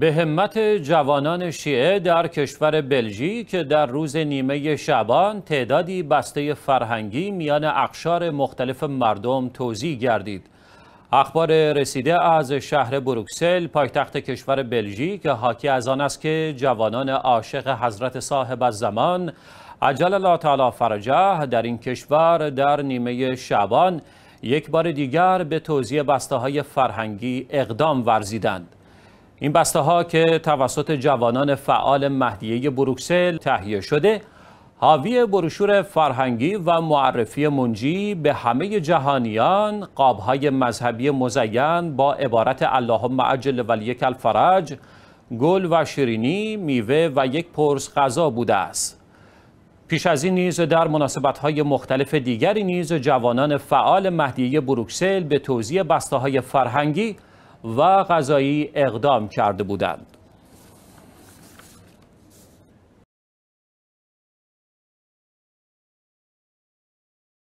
به همت جوانان شیعه در کشور بلژیک در روز نیمه شبان تعدادی بسته فرهنگی میان اقشار مختلف مردم توضیح گردید. اخبار رسیده از شهر بروکسل پایتخت کشور بلژیک حاکی از آن است که جوانان عاشق حضرت صاحب الزمان عجل الله تعالی فرجه در این کشور در نیمه شبان یک بار دیگر به توضیح بسته های فرهنگی اقدام ورزیدند. این بسته ها که توسط جوانان فعال مهدیه بروکسل تهیه شده حاوی بروشور فرهنگی و معرفی منجی به همه جهانیان قابهای مذهبی مزین با عبارت اللهم عجل ولیک الفرج گل و شیرینی میوه و یک پرس غذا بوده است پیش از این نیز در مناسبت‌های مختلف دیگری نیز جوانان فعال مهدیه بروکسل به توزیع های فرهنگی و غذایی اقدام کرده بودند.